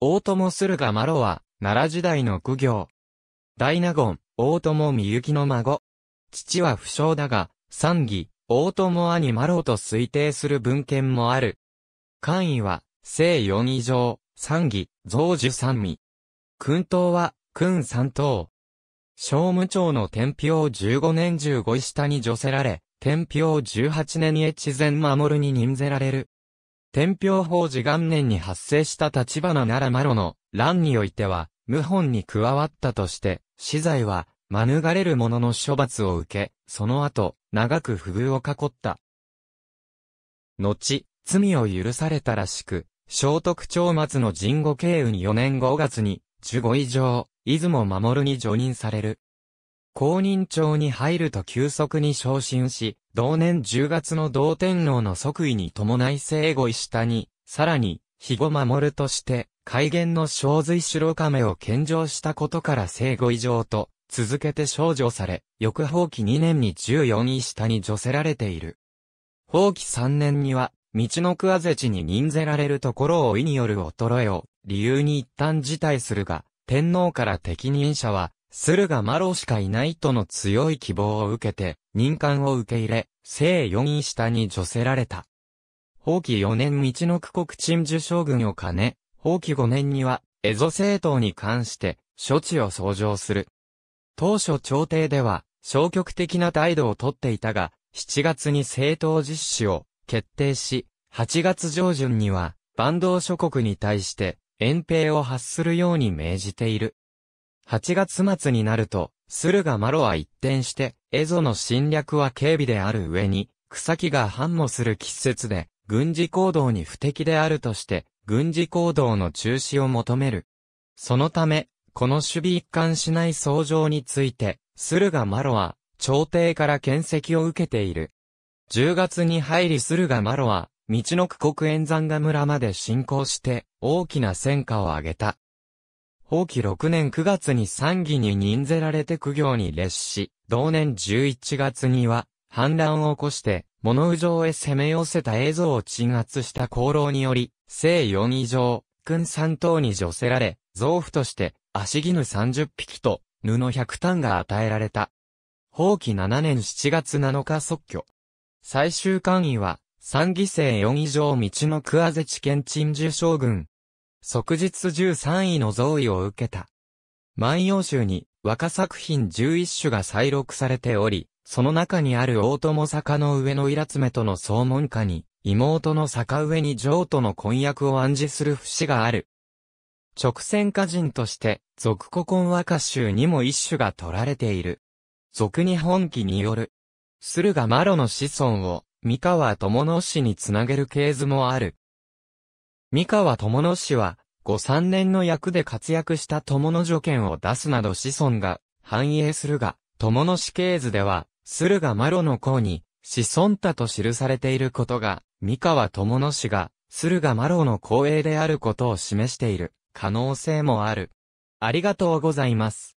大友駿河麻呂は、奈良時代の苦行。大納言、大友みゆきの孫。父は不詳だが、三義、大友兄麻呂と推定する文献もある。官位は、正四義上、三義、増樹三味。君等は、君三等。商務庁の天平15年十5位下に除せられ、天平18年に越前守に任せられる。天平法寺元年に発生した立花奈良マロの乱においては、謀反に加わったとして、死罪は、免れる者の処罰を受け、その後、長く不遇を囲った。後、罪を許されたらしく、聖徳長松の神護慶に、4年5月に、守護以上、出雲守に除任される。公認庁に入ると急速に昇進し、同年10月の同天皇の即位に伴い生後下に、さらに、肥後守として、戒厳の小髄白亀を献上したことから生後以上と、続けて少女され、翌放棄2年に14位下に除せられている。放棄3年には、道の桑ぜ地に任せられるところを意による衰えを、理由に一旦辞退するが、天皇から適任者は、駿河麻呂しかいないとの強い希望を受けて、任官を受け入れ、正四位下に除せられた。法期四年道の区国陳守将軍を兼ね、法期五年には、蝦夷政党に関して、処置を創上する。当初朝廷では、消極的な態度をとっていたが、7月に政党実施を決定し、8月上旬には、坂東諸国に対して、遠兵を発するように命じている。8月末になると、駿河マロは一転して、エゾの侵略は警備である上に、草木が繁茂する季節で、軍事行動に不適であるとして、軍事行動の中止を求める。そのため、この守備一貫しない相乗について、駿河マロは、朝廷から検責を受けている。10月に入り駿河マロは、道の区国円山が村まで進行して、大きな戦果を上げた。法規6年9月に参議に任ぜられて苦行に列し、同年11月には、反乱を起こして、物右上へ攻め寄せた映像を鎮圧した功労により、聖四義上、君三等に除せられ、増腑として、足絹30匹と、布100単が与えられた。法規7年7月7日即挙。最終官位は、三義生四義上道の桑瀬地県鎮守将軍、即日13位の贈位を受けた。万葉集に和歌作品11種が再録されており、その中にある大友坂の上のイラツメとの総門下に、妹の坂上に女王との婚約を暗示する節がある。直線歌人として、俗古今和歌集にも一種が取られている。俗日本記による。駿河マロの子孫を、三河友之氏につなげる系図もある。三河友野氏は、五三年の役で活躍した友野助権を出すなど子孫が繁栄するが、友野氏系図では、駿河マロの項に、子孫太と記されていることが、三河友野氏が、駿河マロの光栄であることを示している可能性もある。ありがとうございます。